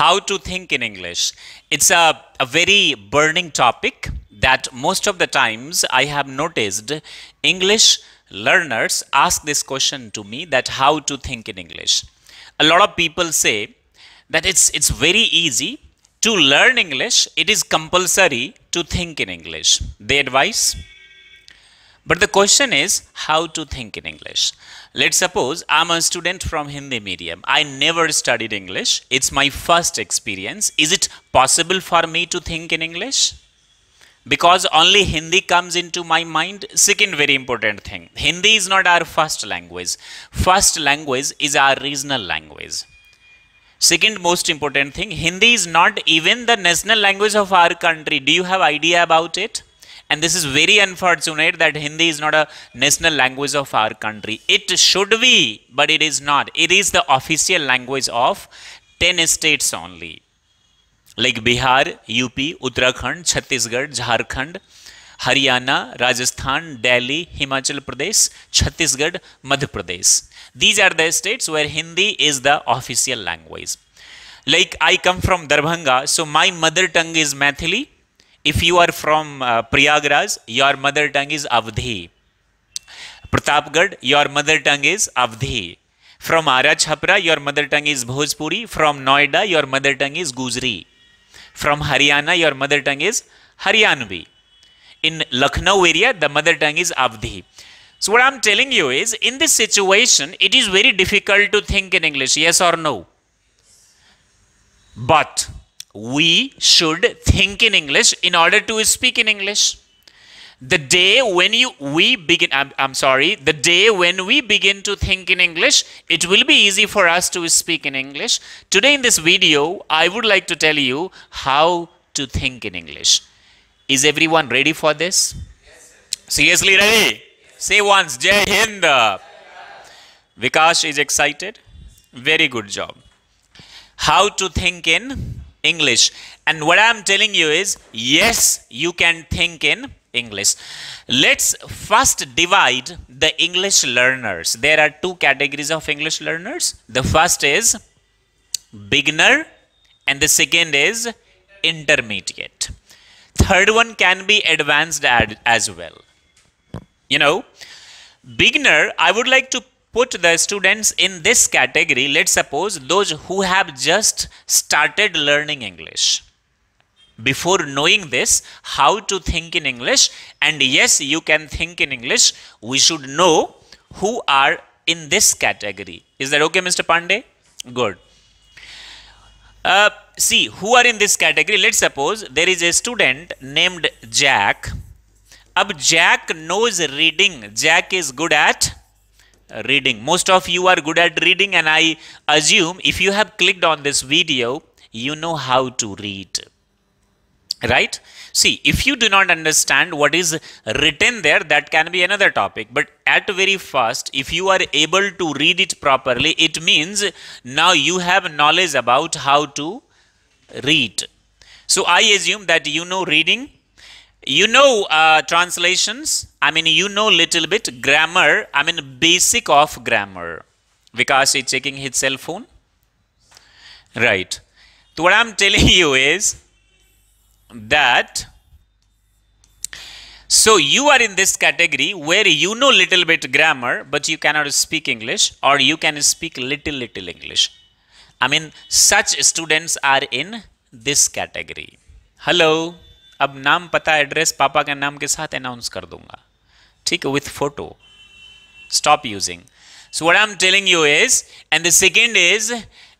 how to think in English. It's a, a very burning topic that most of the times I have noticed English learners ask this question to me that how to think in English. A lot of people say that it's, it's very easy to learn English. It is compulsory to think in English. They advise but the question is how to think in English. Let's suppose I'm a student from Hindi medium. I never studied English. It's my first experience. Is it possible for me to think in English? Because only Hindi comes into my mind. Second very important thing. Hindi is not our first language. First language is our regional language. Second most important thing, Hindi is not even the national language of our country. Do you have idea about it? And this is very unfortunate that Hindi is not a national language of our country. It should be, but it is not. It is the official language of 10 states only. Like Bihar, UP, Uttarakhand, Chhattisgarh, Jharkhand, Haryana, Rajasthan, Delhi, Himachal Pradesh, Chhattisgarh, Madhya Pradesh. These are the states where Hindi is the official language. Like I come from Darbhanga, so my mother tongue is Mathili if you are from uh, Priyagraj, your mother tongue is Avdhi. Pratapgarh, your mother tongue is Avdhi. From Ara your mother tongue is Bhojpuri. From Noida, your mother tongue is Gujri. From Haryana, your mother tongue is Haryanvi. In Lucknow area, the mother tongue is Avdhi. So what I'm telling you is, in this situation, it is very difficult to think in English, yes or no. But we should think in English in order to speak in English. The day when you we begin, I'm, I'm sorry, the day when we begin to think in English, it will be easy for us to speak in English. Today in this video, I would like to tell you how to think in English. Is everyone ready for this? Yes, Seriously ready? Yes. Say once, Jai Hind. Vikash is excited. Very good job. How to think in English. And what I'm telling you is, yes, you can think in English. Let's first divide the English learners. There are two categories of English learners. The first is beginner and the second is intermediate. Third one can be advanced ad, as well. You know, beginner, I would like to put the students in this category, let's suppose those who have just started learning English. Before knowing this, how to think in English, and yes, you can think in English, we should know who are in this category. Is that okay, Mr. Pandey? Good. Uh, see, who are in this category? Let's suppose there is a student named Jack. Ab Jack knows reading. Jack is good at reading. Most of you are good at reading and I assume if you have clicked on this video, you know how to read. Right? See, if you do not understand what is written there, that can be another topic. But at very first, if you are able to read it properly, it means now you have knowledge about how to read. So I assume that you know reading you know uh, translations i mean you know little bit grammar i mean basic of grammar vikas is checking his cell phone right so what i'm telling you is that so you are in this category where you know little bit grammar but you cannot speak english or you can speak little little english i mean such students are in this category hello अब नाम पता address पापा के नाम के साथ announce कर दूंगा ठीक है with photo stop using so what I am telling you is and the second is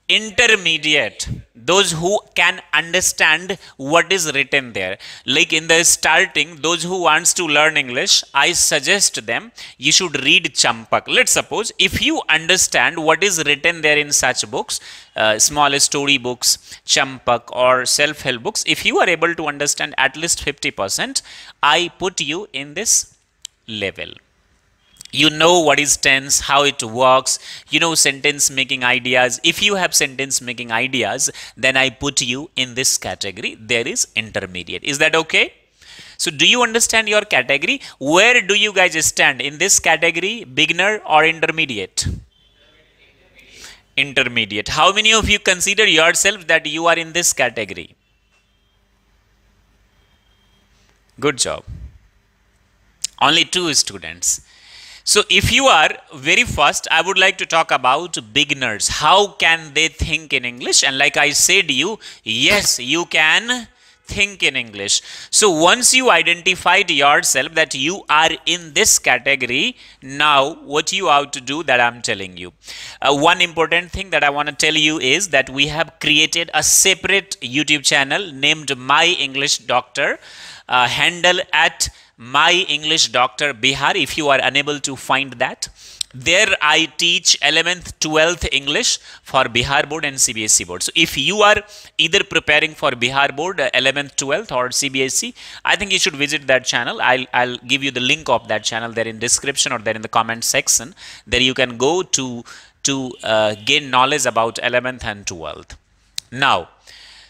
intermediate those who can understand what is written there like in the starting those who wants to learn english i suggest them you should read champak let's suppose if you understand what is written there in such books uh, small story books champak or self help books if you are able to understand at least 50% i put you in this level you know what is tense how it works you know sentence making ideas if you have sentence making ideas then i put you in this category there is intermediate is that okay so do you understand your category where do you guys stand in this category beginner or intermediate intermediate how many of you consider yourself that you are in this category good job only two students so if you are very first, I would like to talk about beginners. How can they think in English? And like I said you, yes, you can think in English. So once you identified yourself that you are in this category, now what you have to do that I'm telling you. Uh, one important thing that I want to tell you is that we have created a separate YouTube channel named My English Doctor uh, handle at my English Doctor Bihar, if you are unable to find that. There I teach 11th, 12th English for Bihar Board and CBSE Board. So if you are either preparing for Bihar Board, 11th, uh, 12th or CBSE, I think you should visit that channel. I'll, I'll give you the link of that channel there in description or there in the comment section. There you can go to, to uh, gain knowledge about 11th and 12th. Now,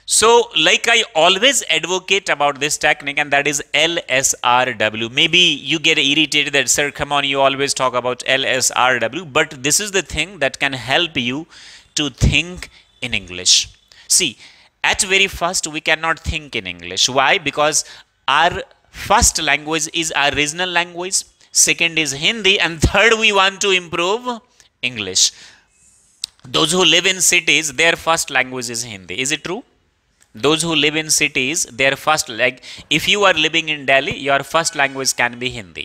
so like I always advocate about this technique and that is LSRW. Maybe you get irritated that sir come on you always talk about LSRW but this is the thing that can help you to think in English. See at very first we cannot think in English. Why? Because our first language is our regional language. Second is Hindi and third we want to improve English. Those who live in cities, their first language is Hindi. Is it true? those who live in cities their first like if you are living in delhi your first language can be hindi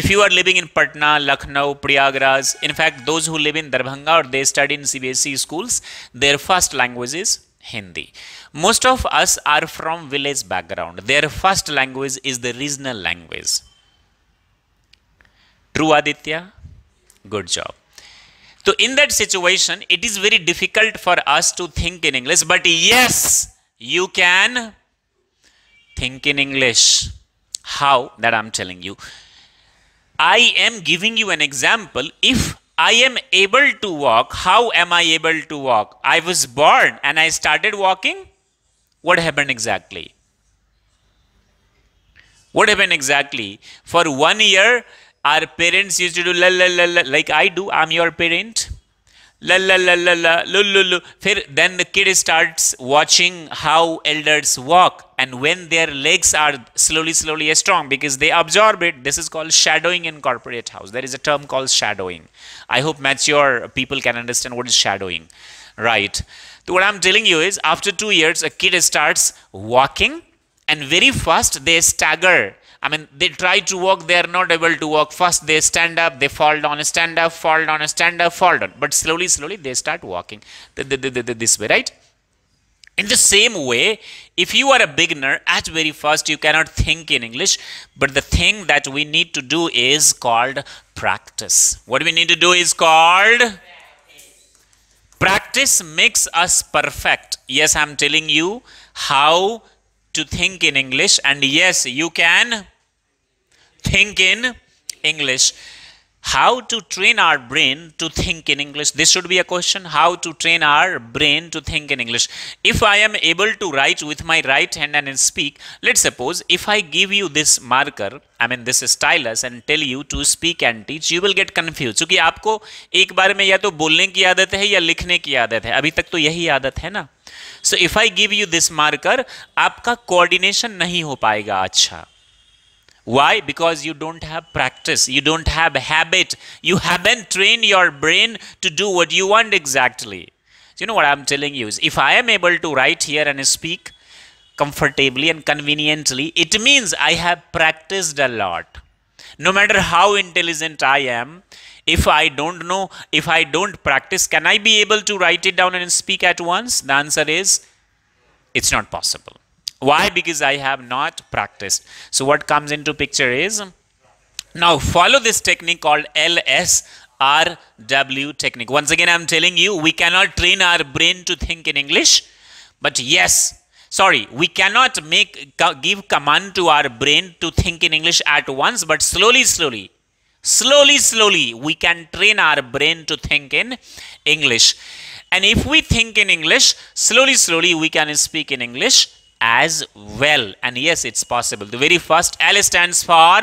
if you are living in patna lucknow prayagraj in fact those who live in darbhanga or they study in cbse schools their first language is hindi most of us are from village background their first language is the regional language true aditya good job so in that situation, it is very difficult for us to think in English. But yes, you can think in English. How? That I'm telling you. I am giving you an example. If I am able to walk, how am I able to walk? I was born and I started walking. What happened exactly? What happened exactly? For one year, our parents used to do la la la la like I do. I'm your parent la la la la la then the kid starts watching how elders walk and when their legs are slowly slowly strong because they absorb it. This is called shadowing in corporate house. There is a term called shadowing. I hope mature people can understand what is shadowing, right? So what I'm telling you is after two years, a kid starts walking and very fast they stagger I mean, they try to walk, they are not able to walk. First, they stand up, they fall down, stand up, fall down, stand up, fall down. But slowly, slowly, they start walking this way, right? In the same way, if you are a beginner, at very first you cannot think in English, but the thing that we need to do is called practice. What we need to do is called practice, practice makes us perfect. Yes, I'm telling you how to think in English, and yes, you can think in English. How to train our brain to think in English? This should be a question. How to train our brain to think in English? If I am able to write with my right hand and speak, let's suppose if I give you this marker, I mean this stylus and tell you to speak and teach, you will get confused. क्योंकि आपको एक बार में या तो बोलने की आदत है या लिखने की आदत है अभी तक तो यही आदत है ना so if I give you this marker आपका कोऑर्डिनेशन नहीं हो पाएगा अच्छा Why? Because you don't have practice, you don't have habit, you haven't trained your brain to do what you want exactly. So you know what I'm telling you is if I am able to write here and speak comfortably and conveniently, it means I have practiced a lot. No matter how intelligent I am, if I don't know, if I don't practice, can I be able to write it down and speak at once? The answer is it's not possible. Why? Because I have not practiced. So what comes into picture is, now follow this technique called LSRW technique. Once again, I'm telling you, we cannot train our brain to think in English, but yes, sorry, we cannot make give command to our brain to think in English at once, but slowly, slowly, slowly, slowly, we can train our brain to think in English. And if we think in English, slowly, slowly, we can speak in English as well. And yes, it's possible. The very first L stands for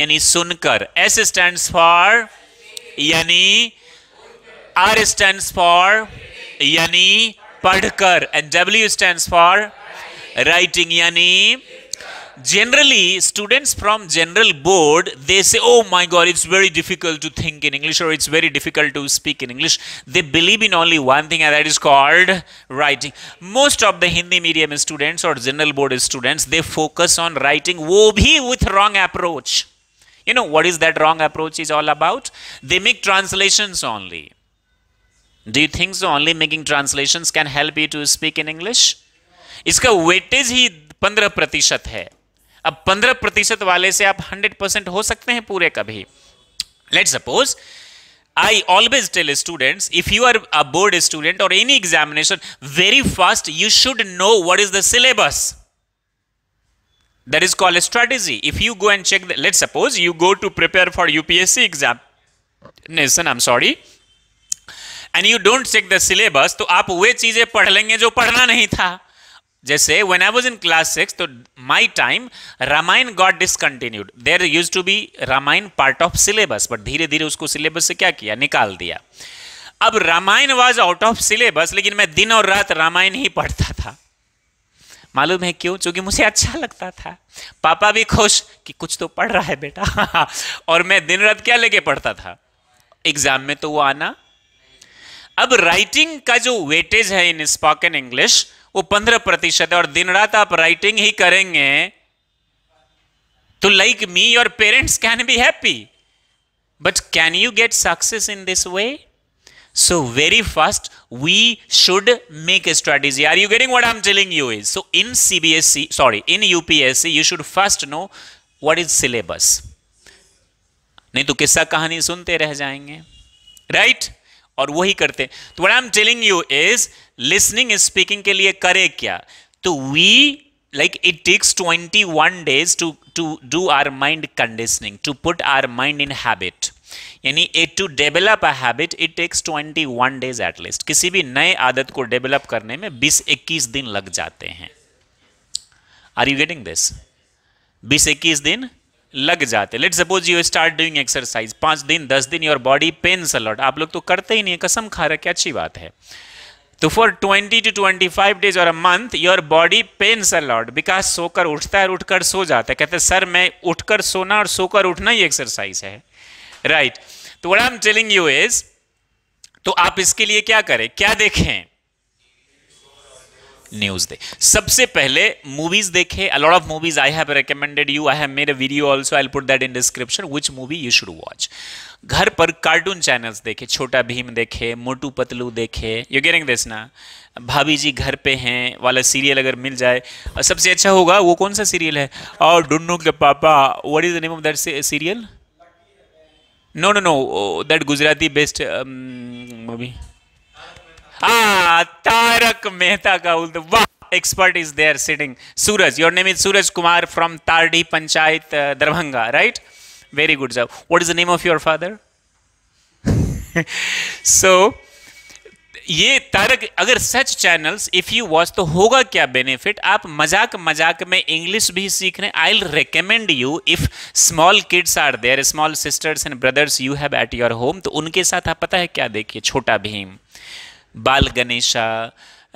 yani sunkar. S stands for yani R stands for yani padkar. And W stands for writing yani generally students from general board they say oh my god it's very difficult to think in english or it's very difficult to speak in english they believe in only one thing and that is called writing most of the hindi medium students or general board students they focus on writing wo bhi with wrong approach you know what is that wrong approach is all about they make translations only do you think so only making translations can help you to speak in english इसका weightage hi 15 प्रतिशत hai. अब 15 प्रतिशत वाले से आप hundred percent हो सकते हैं पूरे कभी let suppose I always tell student if you are a board student और any examination very fast you should know what is the syllabus that is called strategy if you go and check let suppose you go to prepare for UPSC examination I am sorry and you don't check the syllabus तो आप वे चीजें पढ़ लेंगे जो पढ़ना नहीं था जैसे when I was in class six तो my time Ramayan got discontinued there used to be Ramayan part of syllabus but धीरे धीरे उसको सिलेबस से क्या किया निकाल दिया अब Ramayan was out of syllabus लेकिन मैं दिन और रात रामायण ही पढ़ता था मालूम है क्यों क्योंकि मुझे अच्छा लगता था पापा भी खुश कि कुछ तो पढ़ रहा है बेटा और मैं दिन रात क्या लेके पढ़ता था एग्जाम में तो वो आना अब राइटिंग का जो वेटेज है इन स्पोकन इंग्लिश वो पंद्रह प्रतिशत है और दिन रात आप राइटिंग ही करेंगे तो like me your parents can be happy but can you get success in this way so very fast we should make a strategy are you getting what I am telling you is so in C B S C sorry in UPSC you should first know what is syllabus नहीं तो किस्सा कहानी सुनते रह जाएंगे right right? और वही करते तो what I am telling you is listening speaking के लिए करे क्या तो we like it takes 21 days to to do our mind conditioning to put our mind in habit यानी a to develop a habit it takes 21 days at least किसी भी नए आदत को डेवलप करने में बीस इक्कीस दिन लग जाते हैं आर यू गेटिंग दिस बीस इक्कीस दिन लग जाते let suppose you start doing exercise पांच दिन दस दिन योर बॉडी पेन सलॉट आप लोग तो करते ही नहीं है कसम खा रहे क्या अच्छी बात है तो फॉर 20 टू 25 डेज और a month your body pains a lot because सोकर उठता है उठकर सो जाता है कहते हैं सर मैं उठकर सोना और सोकर उठना ही एक्सरसाइज है राइट तो what I am telling you is तो आप इसके लिए क्या करें क्या देखें न्यूज दे सबसे पहले मूवीज देखे a lot of movies I have recommended you I have made a video also I put that in description which movie you should watch घर पर कार्टून चैनल्स देखे छोटा भीम देखे मोटू पतलू देखे यू गेटिंग दिस ना भाभी जी घर पे हैं वाला सीरियल अगर मिल जाए और सबसे अच्छा होगा वो कौन सा सीरियल है और डुन्नू के पापा what is the name of that serial no no no that Gujarati best movie um, Taarak Mehta का उल्टा वाह expert is there sitting suraj your name is suraj kumar from tardi panchayat uh, darbhanga Very good, sir. What is the name of your father? so, ये तारक अगर such channels if you watch तो होगा क्या benefit आप मजाक मजाक में English भी सीख रहे हैं I recommend you if small kids are there small sisters and brothers you have at your home तो उनके साथ आप पता है क्या देखिए छोटा Bhim Bal Ganesha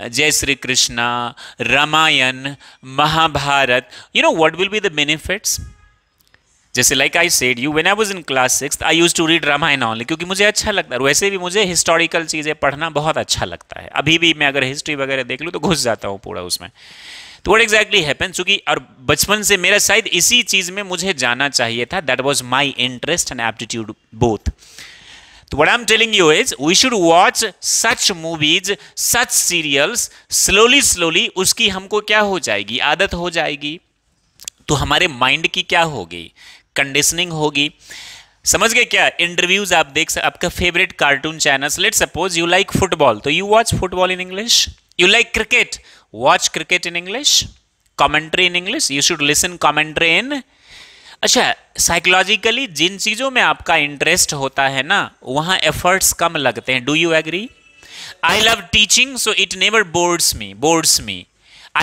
Jai Shri Krishna Ramayan Mahabharat you know what will be the benefits जैसे like I said you when I was in class six I used to read Ramayan only क्योंकि मुझे अच्छा लगता है वैसे भी मुझे हिस्टोरिकल चीज़ें पढ़ना बहुत अच्छा लगता है अभी भी मैं अगर हिस्ट्री वगैरह देख लूँ तो घुस जाता हूँ पूरा उसमें तो वट एग्जैक्टली हैपन चूंकि और बचपन से मेरा शायद इसी चीज़ में मुझे जाना चाहिए था that was my interest and aptitude both तो what I am telling you is we should watch such movies such serials slowly slowly उसकी हमको क्या हो जाएगी आदत हो जाएगी तो हमारे माइंड की क्या होगी कंडीशनिंग होगी समझ गए क्या इंटरव्यूज आप देख सकते आपका favourite cartoon channel let suppose you like football तो you watch football in English you like cricket watch cricket in English commentary in English you should listen commentary in अच्छा साइकोलॉजिकली जिन चीज़ों में आपका इंटरेस्ट होता है ना वहां एफर्ट्स कम लगते हैं do you agree I love teaching so it never bores me bores me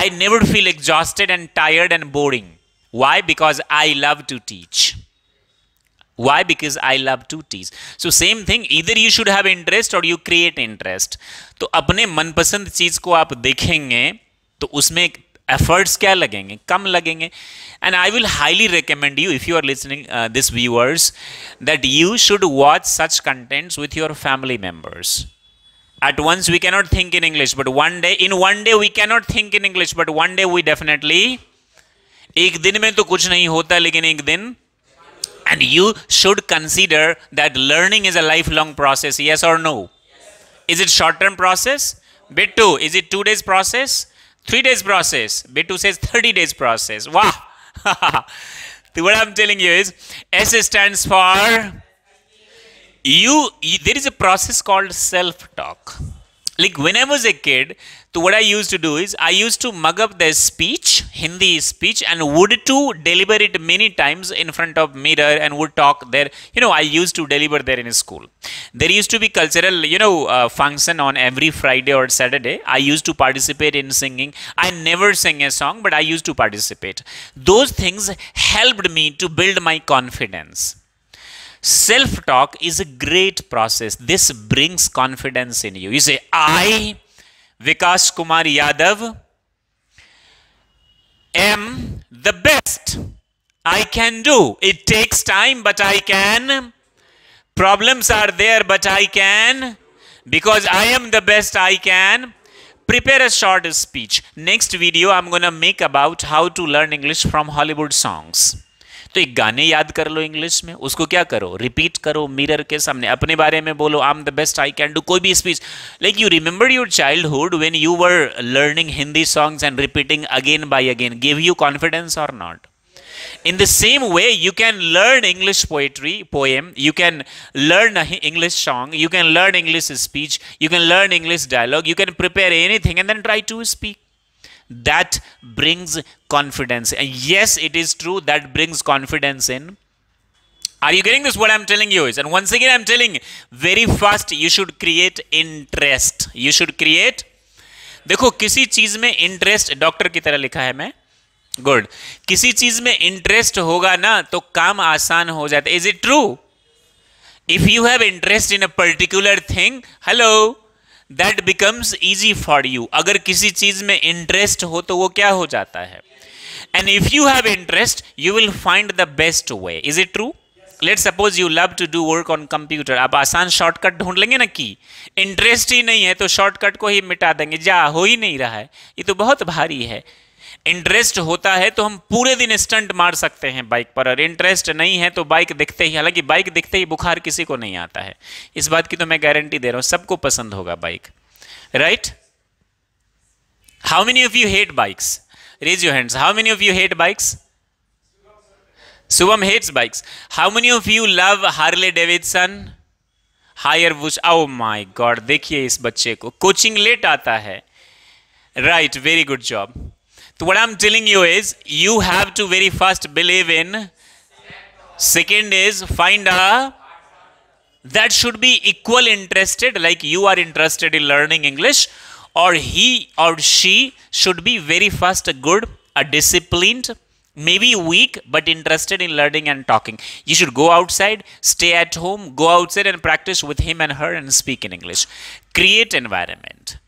I never feel exhausted and tired and boring Why? Because I love to teach. Why? Because I love to teach. So same thing, either you should have interest or you create interest. तो अपने मनपसंद चीज़ को आप देखेंगे तो उसमें efforts क्या लगेंगे कम लगेंगे And I will highly recommend you, if you are listening, uh, this viewers, that you should watch such contents with your family members. at once we cannot think in english but one day in one day we cannot think in english but one day we definitely एक दिन में तो कुछ नहीं होता लेकिन एक दिन and you should consider that learning is a life long process yes और no is it short term process Bittu is it two days process three days process Bittu says thirty days process वाह तो what I am you is S stand for you there is a process called self talk like when I was a kid तो what I used to do is I used to mug up the speech Hindi speech and would to deliver it many times in front of mirror and would talk there. You know, I used to deliver there in school. There used to be cultural, you know, uh, function on every Friday or Saturday. I used to participate in singing. I never sing a song, but I used to participate. Those things helped me to build my confidence. Self-talk is a great process. This brings confidence in you. You say, I, Vikas Kumar Yadav, am the best. I can do. It takes time, but I can. Problems are there, but I can. Because I am the best I can. Prepare a short speech. Next video I'm going to make about how to learn English from Hollywood songs. तो एक गाने याद कर लो English में उसको क्या करो repeat करो मिरर के सामने अपने बारे में बोलो I'm the best I can do कोई भी speech like you remember your childhood when you were learning Hindi songs and repeating again by again give you confidence और not in the same way you can learn English poetry poem you can learn English song you can learn English speech you can learn English dialogue you can prepare anything and then try to speak that brings confidence and yes it is true that brings confidence in are you getting this what i'm telling you is and once again i'm telling very fast you should create interest you should create देखो किसी चीज में interest doctor की तरह लिखा है मैं good किसी चीज में इंटरेस्ट होगा ना तो काम आसान हो जाता है is it true if you have interest in a particular thing hello that becomes easy for you अगर किसी चीज में इंटरेस्ट हो तो वो क्या हो जाता है and if you have interest you will find the best way is it true let suppose you love to do work on computer आप आसान शॉर्टकट ढूंढ लेंगे ना कि इंटरेस्ट ही नहीं है तो शॉर्टकट को ही मिटा देंगे जा हो ही नहीं रहा है ये तो बहुत भारी है इंटरेस्ट होता है तो हम पूरे दिन स्टंट मार सकते हैं बाइक पर और इंटरेस्ट नहीं है तो बाइक दिखते ही हालांकि बाइक दिखते ही बुखार किसी को नहीं आता है इस बात की तो मैं गारंटी दे रहा हूं सबको पसंद होगा bike right how many of you hate bikes raise you hands how many of you hate bikes Shubham hates bikes how many of you love Harley Davidson higher which oh my God देखिए इस बच्चे को coaching late आता है right very good job So what I'm telling you is you have to very first believe in. Second is find a that should be equal interested like you are interested in learning English or he or she should be very first a good, a disciplined, maybe weak but interested in learning and talking. You should go outside, stay at home, go outside and practice with him and her and speak in English. Create environment.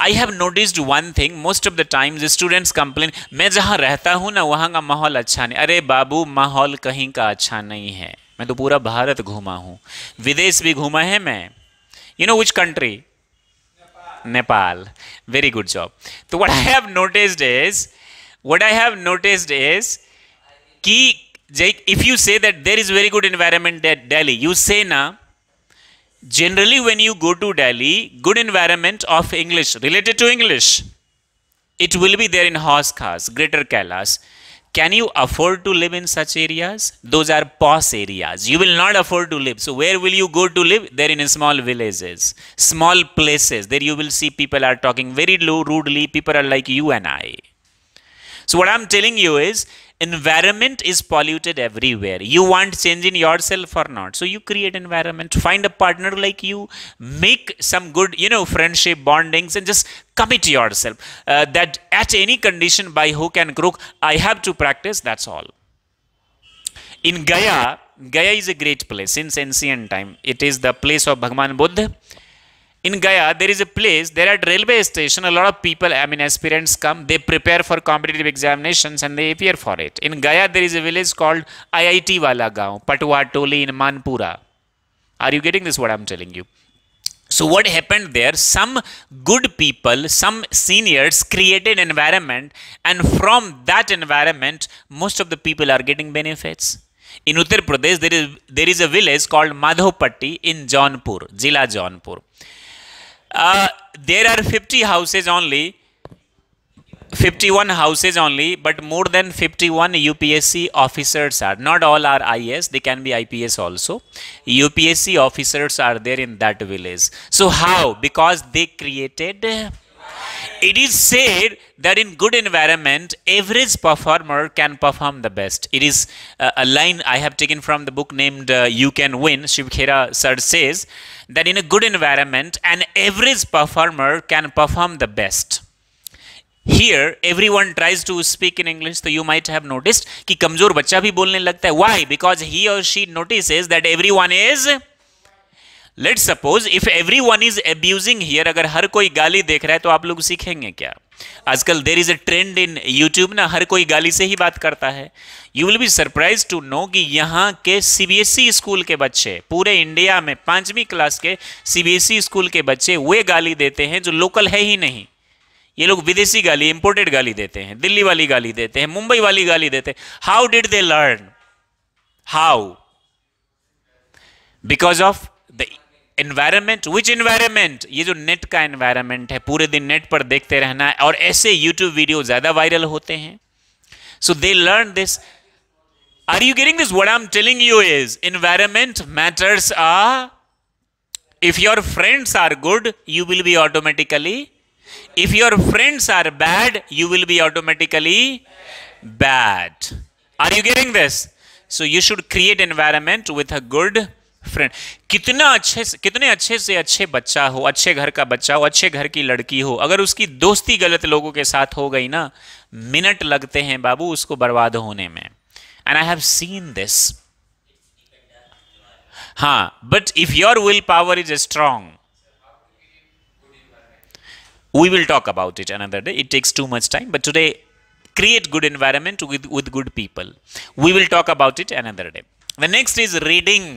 I have noticed one thing most of the times students complain मैं जहाँ रहता हूँ ना वहाँ का माहौल अच्छा नहीं अरे बाबू माहौल कहीं का अच्छा नहीं है मैं तो पूरा भारत घूमा हूँ विदेश भी घूमा है मैं you know which country Nepal very good job तो what I have noticed is what I have noticed is कि if you say that there is very good environment daily you say ना generally when you go to Delhi, good environment of English, related to English, it will be there in Haus Khas, Greater Kailas. Can you afford to live in such areas? Those are posh areas. You will not afford to live. So where will you go to live? There in small villages, small places. There you will see people are talking very low, rudely. People are like you and I. So what I'm telling you is environment is polluted everywhere. You want change in yourself or not. So you create environment, find a partner like you, make some good, you know, friendship bondings and just commit yourself uh, that at any condition by hook and crook, I have to practice. That's all. In Gaya, Gaya is a great place since ancient time. It is the place of Bhagwan Buddha in Gaya, there is a place, there are railway station, a lot of people, I mean aspirants come, they prepare for competitive examinations and they appear for it. In Gaya, there is a village called IIT Wala Gaon, Patwa Toli in Manpura. Are you getting this what I'm telling you? So what happened there? Some good people, some seniors created an environment and from that environment, most of the people are getting benefits. In Uttar Pradesh, there is, there is a village called Madhopatti in Jaunpur, Jila Jaunpur. Uh, there are 50 houses only 51 houses only but more than 51 UPSC officers are not all are IS they can be IPS also UPSC officers are there in that village so how because they created it is said that in good environment average performer can perform the best it is uh, a line i have taken from the book named uh, you can win shivkhera sir says that in a good environment, an average performer can perform the best. Here, everyone tries to speak in English, so you might have noticed ki kamzor bachcha bhi bolne lagta hai Why? Because he or she notices that everyone is let suppose if every one is abusing here अगर हर कोई गाली देख रहा है तो आप लोग सीखेंगे क्या आजकल there is a trend in YouTube ना हर कोई गाली से ही बात करता है you will be surprise to know कि यहाँ के सीबीएसई e स्कूल के बच्चे पूरे इंडिया में पांचवी क्लास के सीबीएसई e स्कूल के बच्चे वे गाली देते हैं जो लोकल है ही नहीं ये लोग विदेशी गाली इंपोर्टेड गाली देते हैं दिल्ली वाली गाली देते हैं मुंबई वाली गाली देते हैं how did they learn how because of the environment which environment ये जो नेट का एनवायरमेंट है पूरे दिन नेट पर देखते रहना है और ऐसे यूट्यूब वीडियो ज़्यादा वायरल होते हैं so they learn this are you getting this what I am telling you is environment matters are if your friends are good you will be automatically if your friends are bad you will be automatically bad are you getting this so you should create environment with a good friend कितना अच्छे से कितने अच्छे से अच्छे बच्चा हो अच्छे घर का बच्चा हो अच्छे घर की लड़की हो अगर उसकी दोस्ती गलत लोगों के साथ हो गई ना मिनट लगते हैं बाबू उसको बर्बाद होने में and I have seen this हाँ but if your will power is strong we will talk about it another day it takes too much time but today create good environment with good people we will talk about it another day the next is reading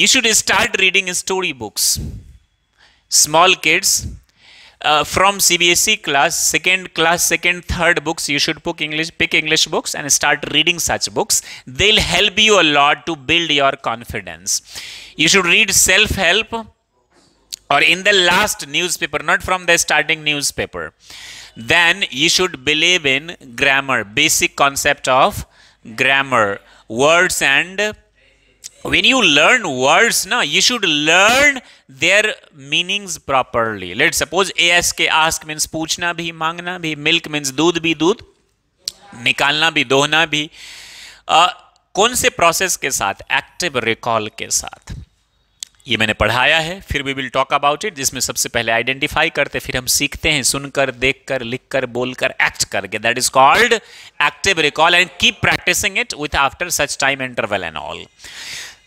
you should start reading story books. Small kids, uh, from CBSE class, second class, second, third books, you should pick English, pick English books and start reading such books. They'll help you a lot to build your confidence. You should read self-help or in the last newspaper, not from the starting newspaper. Then you should believe in grammar, basic concept of grammar, words and when you learn words na you should learn their meanings properly let's suppose ask ask means पूछना भी मांगना भी milk means दूध भी दूध निकालना भी दोहना भी कौन से प्रोसेस के साथ एक्टिव रिकॉल के साथ ये मैंने पढ़ाया है फिर we will talk about it जिसमें सबसे पहले आइडेंटिफाई करते फिर हम सीखते हैं सुनकर देखकर लिखकर बोलकर एक्ट करके that is called active recall and keep practising it with after such time interval and all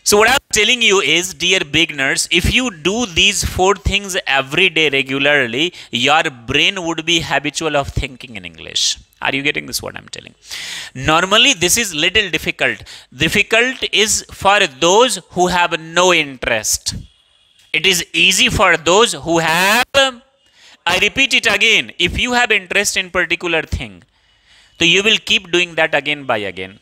So what I'm telling you is, dear beginners, if you do these four things every day regularly, your brain would be habitual of thinking in English. Are you getting this what I'm telling? Normally, this is little difficult. Difficult is for those who have no interest. It is easy for those who have, I repeat it again, if you have interest in particular thing, so you will keep doing that again by again.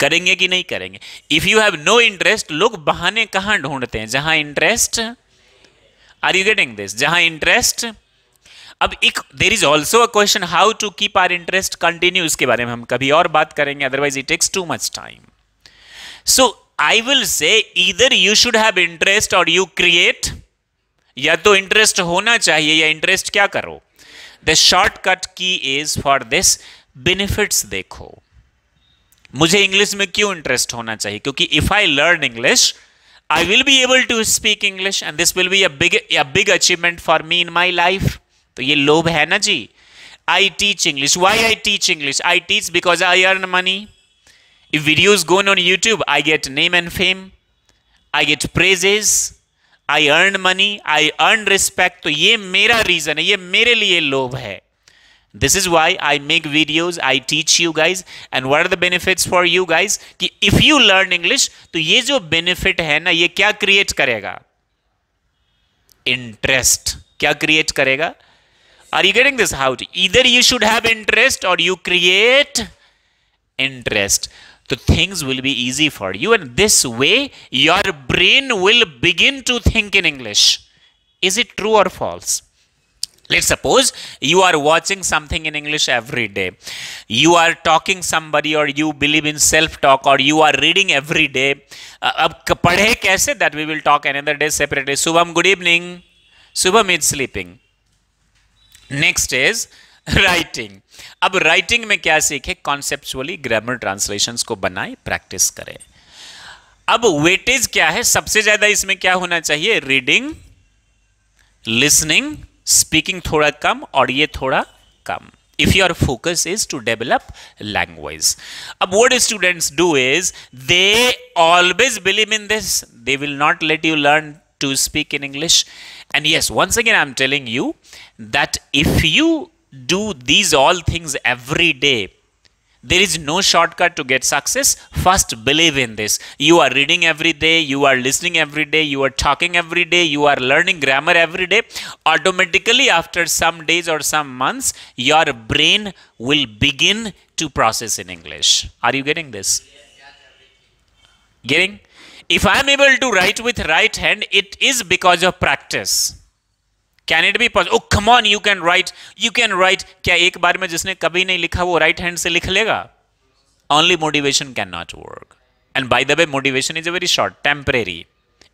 करेंगे कि नहीं करेंगे if you have no interest लोग बहाने कहां ढूंढते हैं जहां interest are you getting this जहां इंटरेस्ट अब एक there is also a question how to keep our interest continue इसके बारे में हम कभी और बात करेंगे otherwise it takes too much time so I will say इधर यू शुड हैव इंटरेस्ट और यू क्रिएट या तो इंटरेस्ट होना चाहिए या इंटरेस्ट क्या करो the shortcut key is for this benefits देखो मुझे इंग्लिश में क्यों इंटरेस्ट होना चाहिए क्योंकि if I learn English I will be able to speak English and this will be a big achievement for me in my life तो ये लोभ है ना जी I teach English why I teach English I teach because I earn money if videos gone on YouTube I get name and fame I gate praises I earn money I earn respect तो ये मेरा reason है ये मेरे लिए लोभ है this is why i make videos i teach you guys and what are the benefits for you guys कि if you learn english तो ये जो benefit है ना ये क्या create करेगा interest क्या create करेगा are you getting this out either you should have interest or you create interest the things will be easy for you and this way your brain will begin to think in english is it true or false Let's suppose you are watching something in English every day. You are talking somebody or you believe in self-talk or you are reading every day. ab padhe kaise that we will talk another day separately. Subham, good evening. Subham is sleeping. Next is writing अब writing में क्या सीखे conceptually grammar translation को बनाए practice करें अब weightage क्या है सबसे ज्यादा इसमें क्या होना चाहिए रीडिंग लिसनिंग स्पीकिंग थोड़ा कम और ये थोड़ा कम if your focus is to develop language ab what students do is they always believe in this they will not let you learn to speak in english and yes once again i'm telling you that if you do these all things every day There is no shortcut to get success. First, believe in this. You are reading every day, you are listening every day, you are talking every day, you are learning grammar every day. Automatically, after some days or some months, your brain will begin to process in English. Are you getting this? Getting? If I am able to write with right hand, it is because of practice. Can it be possible come on you can write you can write क्या एक बार में जिसने कभी नहीं लिखा वो right right hand से लिख लेगा only motivation can not work and by the way motivation is a very short temporary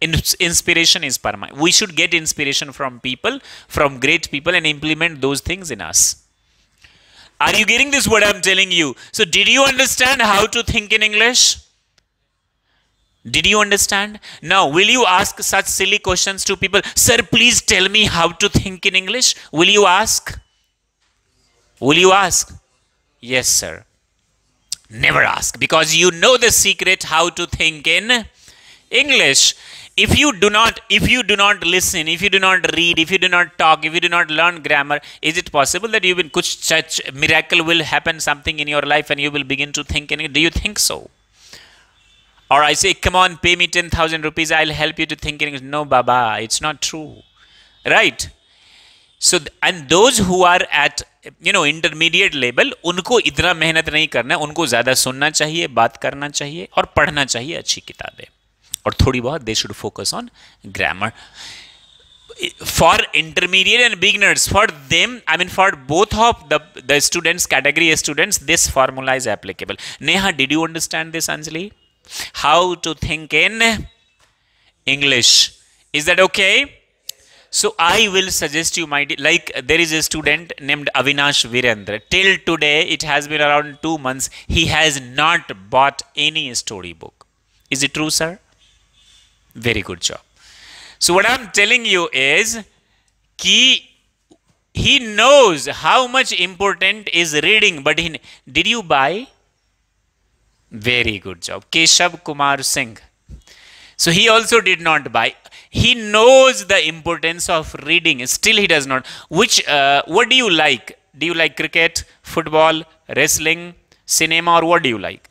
inspiration is पर my we should get inspiration from people from great people and implement those things in us are you getting this word I am telling you so did you understand how to think in English Did you understand? Now, will you ask such silly questions to people? Sir, please tell me how to think in English. Will you ask? Will you ask? Yes, sir. Never ask because you know the secret how to think in English. If you do not, if you do not listen, if you do not read, if you do not talk, if you do not learn grammar, is it possible that you will such miracle will happen something in your life and you will begin to think in it? Do you think so? Or I say, come on, pay me 10,000 rupees, I'll help you to thinking, no, Baba, it's not true. Right? So, and those who are at you know intermediate level उनको इतना मेहनत नहीं करना है उनको ज़्यादा सुनना चाहिए बात करना चाहिए और पढ़ना चाहिए अच्छी किताबें और थोड़ी बहुत they should focus on grammar for intermediate and beginners for them I mean for both of the the students category students this formula is applicable Neha did you understand this Anjali how to think in English. Is that okay? So I will suggest you, my like there is a student named Avinash Virendra. Till today, it has been around two months. He has not bought any storybook. Is it true, sir? Very good job. So what I'm telling you is, he, he knows how much important is reading. But he, did you buy? Very good job. Keshav Kumar Singh. So he also did not buy. He knows the importance of reading. Still he does not. Which, uh, what do you like? Do you like cricket, football, wrestling, cinema or what do you like?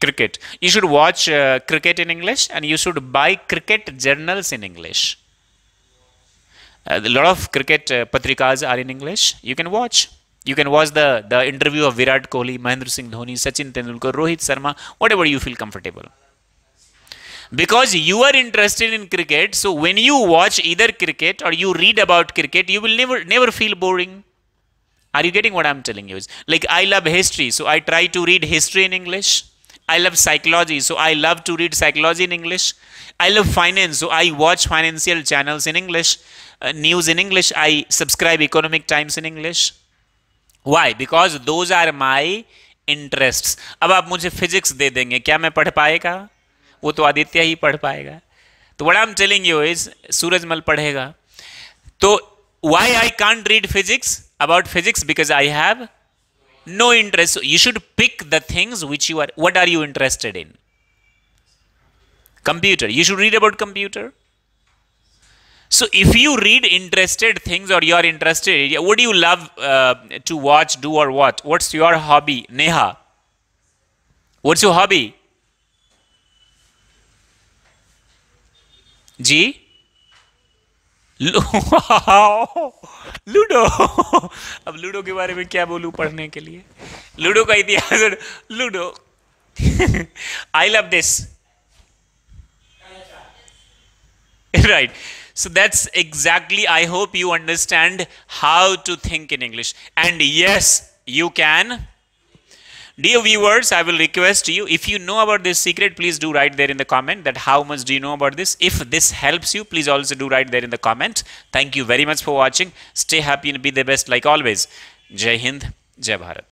Cricket. You should watch uh, cricket in English and you should buy cricket journals in English. Uh, a lot of cricket uh, patrikas are in English. You can watch. You can watch the, the interview of Virat Kohli, Mahendra Singh Dhoni, Sachin Tendulkar, Rohit Sharma, whatever you feel comfortable. Because you are interested in cricket, so when you watch either cricket or you read about cricket, you will never never feel boring. Are you getting what I'm telling you? like I love history, so I try to read history in English. I love psychology, so I love to read psychology in English. I love finance, so I watch financial channels in English, uh, news in English. I subscribe Economic Times in English. Why because those are my interest अब आप मुझे physics दे देंगे क्या मैं पढ़ पाएगा वो तो आदित्य ही पढ़ पाएगा तो वड़ा हम चलेंगे वो इस सूरजमल पढ़ेगा तो why I can't read physics about physics because I have no interest you should pick the things which you are what are you interested in computer you should read about computer So if you read interested things or you're interested, what do you love uh, to watch, do or what? What's your hobby? Neha. What's your hobby? G? Ludo अब ludo के बारे में क्या बोलूँ पढ़ने के लिए ludo का इतिहास ludo I love this right so that's exactly, I hope you understand how to think in English. And yes, you can. Dear viewers, I will request you, if you know about this secret, please do write there in the comment that how much do you know about this. If this helps you, please also do write there in the comment. Thank you very much for watching. Stay happy and be the best like always. Jai Hind, Jai Bharat.